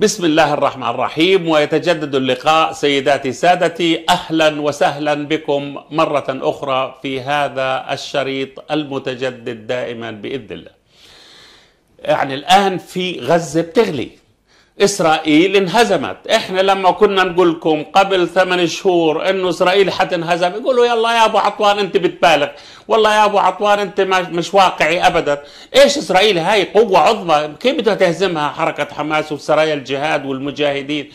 بسم الله الرحمن الرحيم ويتجدد اللقاء سيداتي سادتي اهلا وسهلا بكم مره اخرى في هذا الشريط المتجدد دائما باذن الله. يعني الان في غزه بتغلي اسرائيل انهزمت احنا لما كنا نقول لكم قبل ثمان شهور انه اسرائيل حتنهزم يقولوا يلا يا ابو عطوان انت بتبالغ والله يا ابو عطوان انت مش واقعي ابدا ايش اسرائيل هاي قوه عظمى كيف بدها تهزمها حركه حماس وسرايا الجهاد والمجاهدين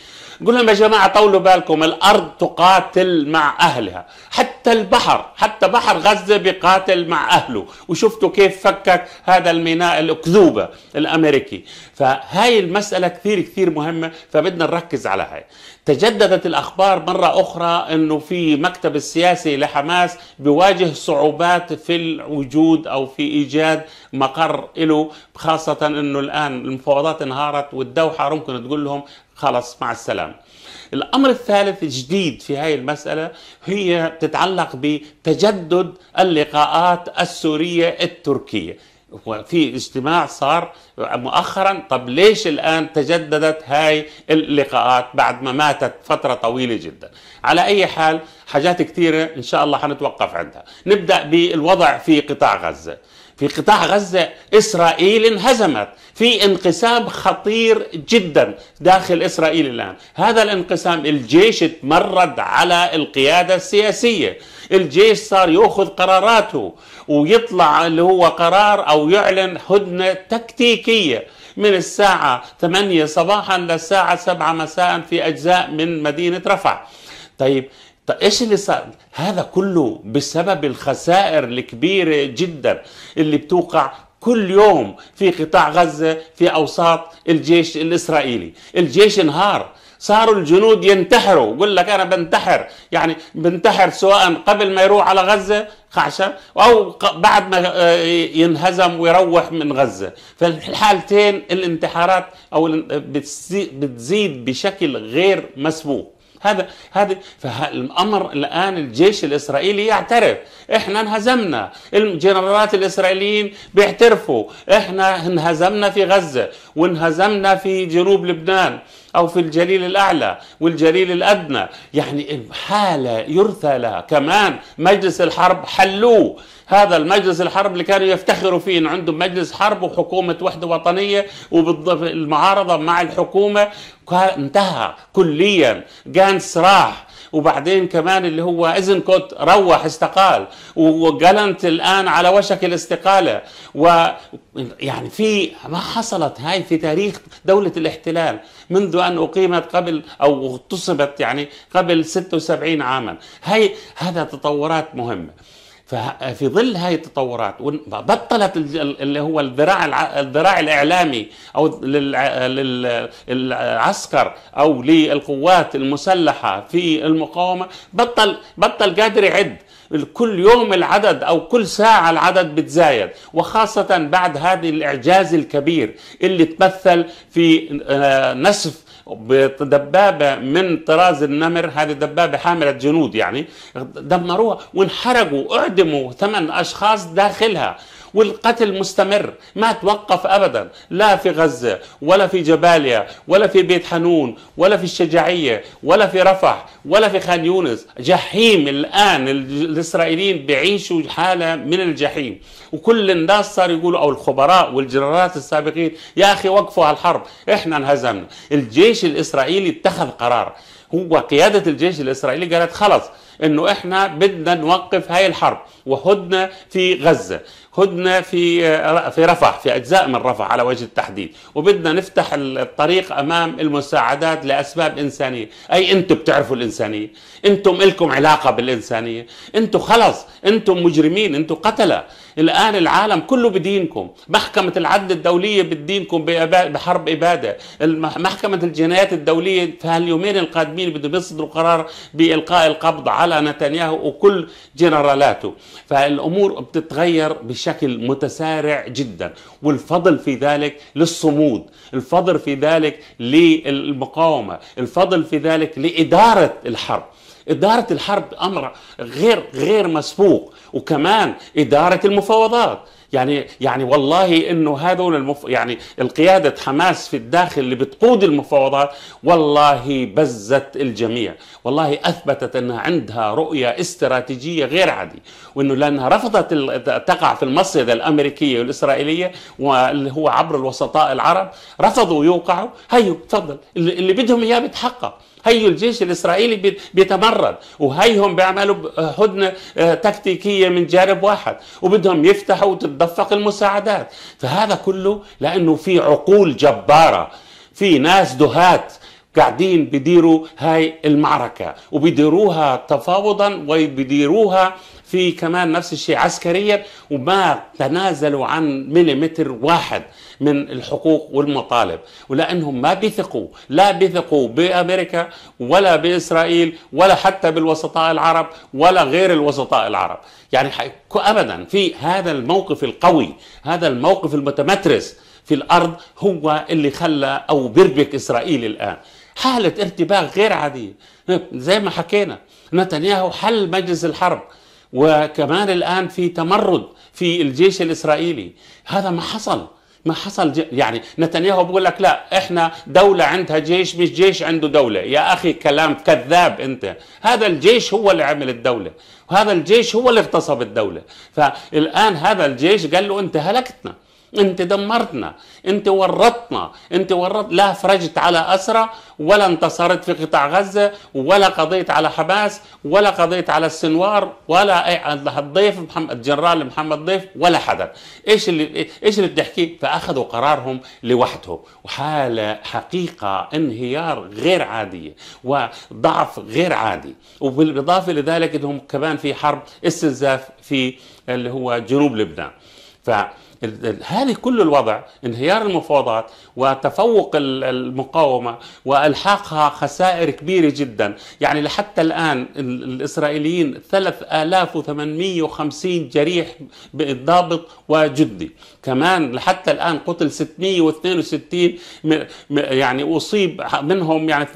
قول لهم يا جماعه طولوا بالكم الارض تقاتل مع اهلها حتى البحر حتى بحر غزه بيقاتل مع اهله وشفتوا كيف فكك هذا الميناء الاكذوبه الامريكي فهاي المساله كثير كثير مهمه فبدنا نركز على هاي تجددت الاخبار مره اخرى انه في مكتب السياسي لحماس بواجه صعوبات في الوجود او في ايجاد مقر له خاصه انه الان المفاوضات انهارت والدوحه ممكن تقول لهم خلص مع السلامة الأمر الثالث الجديد في هذه المسألة هي تتعلق بتجدد اللقاءات السورية التركية في اجتماع صار مؤخرا طب ليش الآن تجددت هاي اللقاءات بعد ما ماتت فترة طويلة جدا على أي حال حاجات كثيرة إن شاء الله حنتوقف عندها نبدأ بالوضع في قطاع غزة في قطاع غزة إسرائيل انهزمت في انقسام خطير جدا داخل إسرائيل الآن هذا الانقسام الجيش تمرد على القيادة السياسية الجيش صار يأخذ قراراته ويطلع اللي هو قرار أو يعلن هدنة تكتيكية من الساعة 8 صباحا للساعة 7 مساء في أجزاء من مدينة رفح طيب طيب ايش اللي صار؟ هذا كله بسبب الخسائر الكبيره جدا اللي بتوقع كل يوم في قطاع غزه في اوساط الجيش الاسرائيلي، الجيش انهار، صاروا الجنود ينتحروا بقول لك انا بنتحر يعني بنتحر سواء قبل ما يروح على غزه خعشه او بعد ما آه، ينهزم ويروح من غزه فالحالتين الانتحارات او بتزيد بشكل غير مسبوق هذا هذا فالامر الان الجيش الاسرائيلي يعترف احنا انهزمنا الجنرالات الاسرائيليين بيعترفوا احنا انهزمنا في غزه وانهزمنا في جنوب لبنان أو في الجليل الأعلى والجليل الأدنى يعني حالة يرثى لها كمان مجلس الحرب حلوه هذا المجلس الحرب اللي كانوا يفتخروا فيه ان عندهم مجلس حرب وحكومه وحده وطنيه المعارضة مع الحكومه انتهى كليا جانس راح وبعدين كمان اللي هو ازنكوت روح استقال وجالنت الان على وشك الاستقاله و يعني في ما حصلت هاي في تاريخ دوله الاحتلال منذ أن أقيمت قبل أو اغتصبت يعني قبل 76 عاما هي هذا تطورات مهمة ففي ظل هذه التطورات بطلت اللي هو الذراع الذراع الاعلامي او للعسكر او للقوات المسلحه في المقاومه بطل بطل قادر يعد كل يوم العدد او كل ساعه العدد بتزايد وخاصه بعد هذا الاعجاز الكبير اللي تمثل في آه، نسف بدبابة من طراز النمر هذه دبابة حاملة جنود يعني دمروها وانحرقوا اعدموا ثمان أشخاص داخلها والقتل مستمر ما توقف ابدا لا في غزه ولا في جباليا ولا في بيت حنون ولا في الشجاعيه ولا في رفح ولا في خان يونس جحيم الان الاسرائيليين بيعيشوا حاله من الجحيم وكل الناس صار يقولوا او الخبراء والجنرالات السابقين يا اخي وقفوا على الحرب احنا انهزمنا الجيش الاسرائيلي اتخذ قرار هو قياده الجيش الاسرائيلي قالت خلص انه احنا بدنا نوقف هاي الحرب وهدنه في غزه هدنه في آه، في رفح في اجزاء من رفح على وجه التحديد وبدنا نفتح الطريق امام المساعدات لاسباب انسانيه اي انتم بتعرفوا الانسانيه انتم لكم علاقه بالانسانيه انتم خلص انتم مجرمين انتم قتله الان العالم كله بدينكم محكمه العدل الدوليه بدينكم بحرب اباده محكمه الجنايات الدوليه في هاليومين القادمين بدهم يصدروا قرار بالقاء القبض على نتنياهو وكل جنرالاته فالأمور بتتغير بشكل متسارع جدا والفضل في ذلك للصمود الفضل في ذلك للمقاومة الفضل في ذلك لإدارة الحرب إدارة الحرب أمر غير غير مسبوق وكمان إدارة المفاوضات يعني يعني والله انه هذول المف... يعني القياده حماس في الداخل اللي بتقود المفاوضات والله بزت الجميع، والله اثبتت انها عندها رؤيه استراتيجيه غير عاديه، وانه لانها رفضت ال... تقع في المصيده الامريكيه والاسرائيليه واللي هو عبر الوسطاء العرب، رفضوا يوقعوا، هيو تفضل اللي بدهم اياه بيتحقق هيو الجيش الإسرائيلي بيتمرد وهيهم بيعملوا هدنة آه، تكتيكية من جانب واحد وبدهم يفتحوا وتتدفق المساعدات فهذا كله لأنه في عقول جبارة في ناس دهات قاعدين بيديروا هاي المعركة وبيديروها تفاوضا وبيديروها في كمان نفس الشيء عسكريا وما تنازلوا عن مليمتر واحد من الحقوق والمطالب ولانهم ما بيثقوا لا بيثقوا بامريكا ولا باسرائيل ولا حتى بالوسطاء العرب ولا غير الوسطاء العرب يعني ابدا في هذا الموقف القوي هذا الموقف المتمترس في الارض هو اللي خلى او بربك اسرائيل الان حاله ارتباك غير عاديه زي ما حكينا نتنياهو حل مجلس الحرب وكمان الآن في تمرد في الجيش الإسرائيلي هذا ما حصل ما حصل يعني نتنياهو بيقول لك لا احنا دولة عندها جيش مش جيش عنده دولة يا اخي كلام كذاب انت هذا الجيش هو اللي عمل الدولة وهذا الجيش هو اللي اغتصب الدولة فالان هذا الجيش قال له انت هلكتنا انت دمرتنا انت ورطتنا انت ورطت لا فرجت على اسرى ولا انتصرت في قطاع غزه ولا قضيت على حماس ولا قضيت على السنوار ولا اي الضيف محمد جرال محمد ضيف ولا حدا ايش اللي ايش اللي بتحكي فاخذوا قرارهم لوحدهم وحاله حقيقه انهيار غير عاديه وضعف غير عادي وبالاضافه لذلك انهم كمان في حرب استنزاف في اللي هو جنوب لبنان ف هذه كل الوضع انهيار المفاوضات وتفوق المقاومه والحاقها خسائر كبيره جدا يعني لحتى الان الاسرائيليين 3850 جريح ضابط وجدي كمان لحتى الان قتل 662 يعني اصيب منهم يعني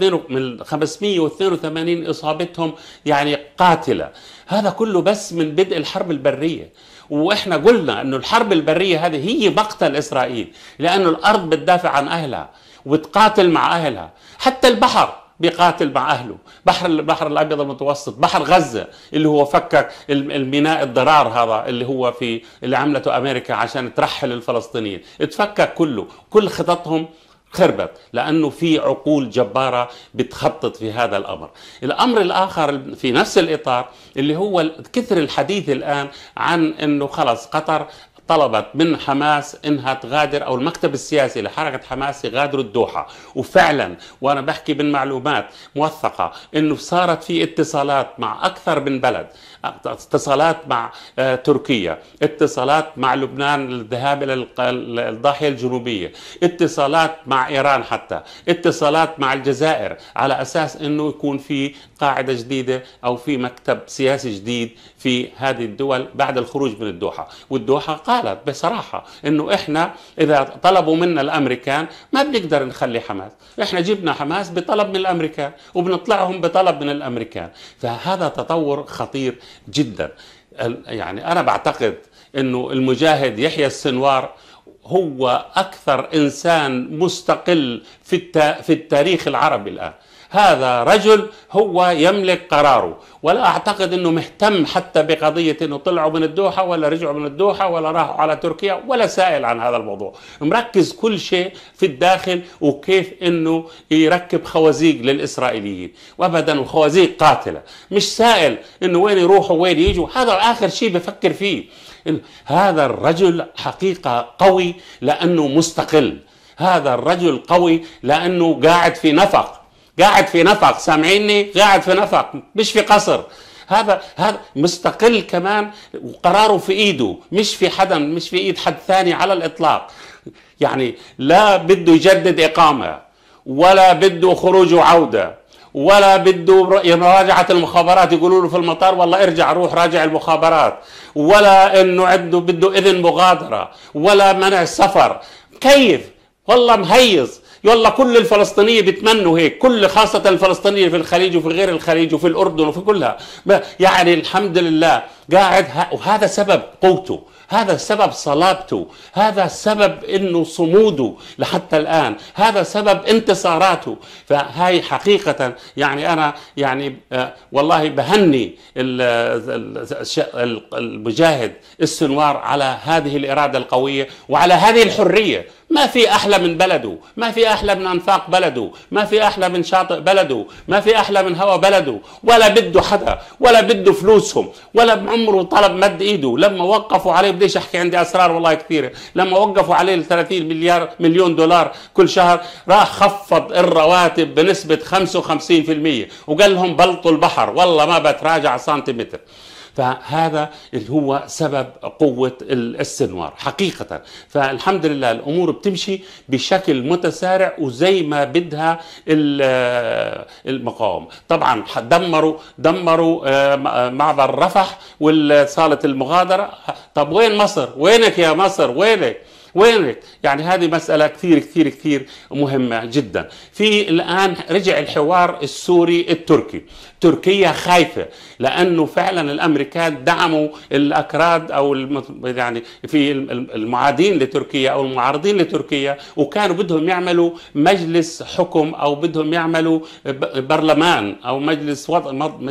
582 اصابتهم يعني قاتله هذا كله بس من بدء الحرب البريه واحنا قلنا انه الحرب البريه هذه هي مقتل اسرائيل لانه الارض بتدافع عن اهلها وتقاتل مع اهلها حتى البحر بيقاتل مع اهله بحر البحر الابيض المتوسط بحر غزه اللي هو فكك الميناء الضرار هذا اللي هو في اللي عملته امريكا عشان ترحل الفلسطينيين اتفكك كله كل خططهم خربت لانه في عقول جباره بتخطط في هذا الامر. الامر الاخر في نفس الاطار اللي هو كثر الحديث الان عن انه خلص قطر طلبت من حماس انها تغادر او المكتب السياسي لحركه حماس يغادروا الدوحه وفعلا وانا بحكي من معلومات موثقه انه صارت في اتصالات مع اكثر من بلد اتصالات مع آه، تركيا اتصالات مع لبنان للذهاب الى الضاحيه الجنوبيه اتصالات مع ايران حتى اتصالات مع الجزائر على اساس انه يكون في قاعده جديده او في مكتب سياسي جديد في هذه الدول بعد الخروج من الدوحه والدوحه قاعدة قالت بصراحة انه احنا اذا طلبوا منا الامريكان ما بنقدر نخلي حماس احنا جبنا حماس بطلب من الامريكان وبنطلعهم بطلب من الامريكان فهذا تطور خطير جدا يعني انا بعتقد انه المجاهد يحيى السنوار هو اكثر انسان مستقل في في التاريخ العربي الان هذا رجل هو يملك قراره ولا أعتقد أنه مهتم حتى بقضية أنه طلعوا من الدوحة ولا رجعوا من الدوحة ولا راحوا على تركيا ولا سائل عن هذا الموضوع مركز كل شيء في الداخل وكيف أنه يركب خوازيق للإسرائيليين وأبدا الخوازيق قاتلة مش سائل أنه وين يروحوا وين يجوا هذا آخر شيء بفكر فيه هذا الرجل حقيقة قوي لأنه مستقل هذا الرجل قوي لأنه قاعد في نفق قاعد في نفق سامعيني قاعد في نفق مش في قصر هذا هذا مستقل كمان وقراره في ايده مش في حدا مش في ايد حد ثاني على الاطلاق يعني لا بده يجدد اقامه ولا بده خروج وعوده ولا بده مراجعة المخابرات يقولوا له في المطار والله ارجع روح راجع المخابرات ولا انه عنده بده اذن مغادرة ولا منع سفر كيف والله مهيز يلا كل الفلسطينيين بيتمنوا هيك كل خاصه الفلسطينيين في الخليج وفي غير الخليج وفي الاردن وفي كلها يعني الحمد لله قاعد وهذا سبب قوته هذا سبب صلابته هذا سبب انه صموده لحتى الان هذا سبب انتصاراته فهاي حقيقه يعني انا يعني آه، والله بهني المجاهد السنوار على هذه الاراده القويه وعلى هذه الحريه ما في احلى من بلده ما في احلى من انفاق بلده ما في احلى من شاطئ بلده ما في احلى من هوا بلده ولا بده حدا ولا بده فلوسهم ولا بعمره طلب مد ايده لما وقفوا عليه بديش احكي عندي اسرار والله كثيره لما وقفوا عليه ال 30 مليار مليون دولار كل شهر راح خفض الرواتب بنسبه 55% وقال لهم بلطوا البحر والله ما بتراجع سنتيمتر فهذا اللي هو سبب قوة السنوار حقيقة فالحمد لله الأمور بتمشي بشكل متسارع وزي ما بدها آه، المقاومة طبعا دمروا دمروا آه، آه، معبر رفح وصالة المغادرة طب وين مصر وينك يا مصر وينك وينك؟ يعني هذه مسألة كثير كثير كثير مهمة جدا. في الآن رجع الحوار السوري التركي، تركيا خايفه لانه فعلا الامريكان دعموا الاكراد او يعني في المعادين لتركيا او المعارضين لتركيا وكانوا بدهم يعملوا مجلس حكم او بدهم يعملوا برلمان او مجلس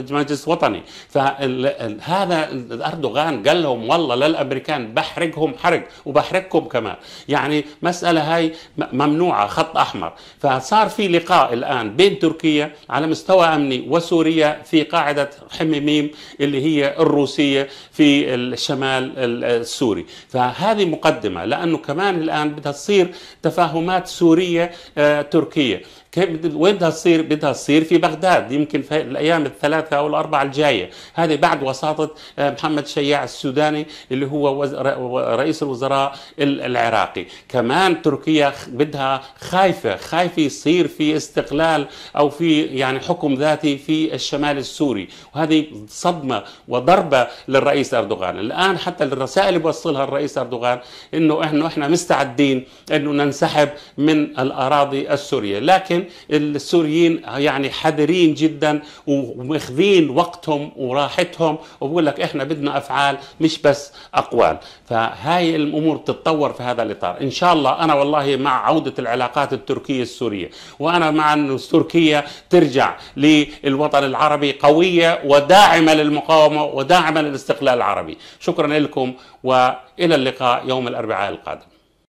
مجلس وطني فهذا اردوغان قال لهم والله للامريكان بحرقهم حرق وبحرقكم كمان يعني مساله هاي ممنوعه خط احمر فصار في لقاء الان بين تركيا على مستوى امني وسوريا الروسية في قاعدة حميميم اللي هي الروسية في الشمال السوري فهذه مقدمة لأنه كمان الآن بدها تصير تفاهمات سورية آه، تركية وين بدها تصير؟ بدها تصير في بغداد يمكن في الايام الثلاثه او الاربعه الجايه، هذه بعد وساطه آه، محمد شياع السوداني اللي هو رئيس الوزراء العراقي، كمان تركيا بدها خايفه، خايفه يصير في استقلال او في يعني حكم ذاتي في الشمال السوري، وهذه صدمه وضربه للرئيس اردوغان، الان حتى الرسائل اللي بوصلها الرئيس اردوغان انه احنا احنا مستعدين انه ننسحب من الاراضي السوريه، لكن السوريين يعني حذرين جدا وماخذين وقتهم وراحتهم وبقول لك احنا بدنا افعال مش بس اقوال فهاي الامور بتتطور في هذا الاطار ان شاء الله انا والله مع عوده العلاقات التركيه السوريه وانا مع انه تركيا ترجع للوطن العربي قويه وداعمه للمقاومه وداعمه للاستقلال العربي شكرا لكم والى اللقاء يوم الاربعاء القادم